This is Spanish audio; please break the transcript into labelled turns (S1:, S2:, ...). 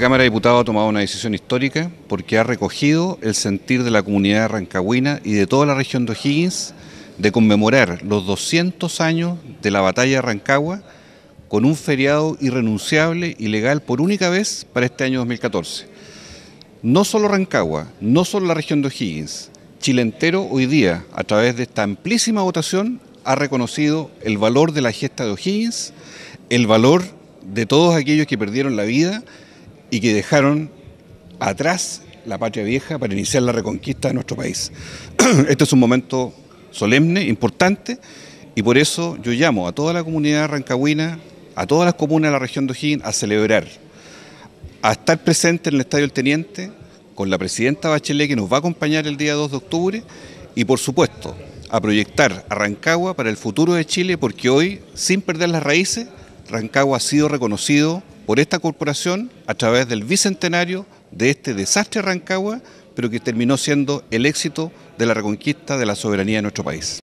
S1: La Cámara de Diputados ha tomado una decisión histórica porque ha recogido el sentir de la comunidad de Rancagüina y de toda la región de O'Higgins de conmemorar los 200 años de la batalla de Rancagua con un feriado irrenunciable y legal por única vez para este año 2014. No solo Rancagua, no solo la región de O'Higgins, Chile entero hoy día, a través de esta amplísima votación, ha reconocido el valor de la gesta de O'Higgins, el valor de todos aquellos que perdieron la vida, y que dejaron atrás la patria vieja para iniciar la reconquista de nuestro país. Este es un momento solemne, importante, y por eso yo llamo a toda la comunidad rancagüina, a todas las comunas de la región de O'Higgins a celebrar, a estar presente en el Estadio El Teniente con la presidenta Bachelet que nos va a acompañar el día 2 de octubre y por supuesto a proyectar a Rancagua para el futuro de Chile porque hoy, sin perder las raíces, Rancagua ha sido reconocido por esta corporación a través del bicentenario de este desastre Rancagua, pero que terminó siendo el éxito de la reconquista de la soberanía de nuestro país.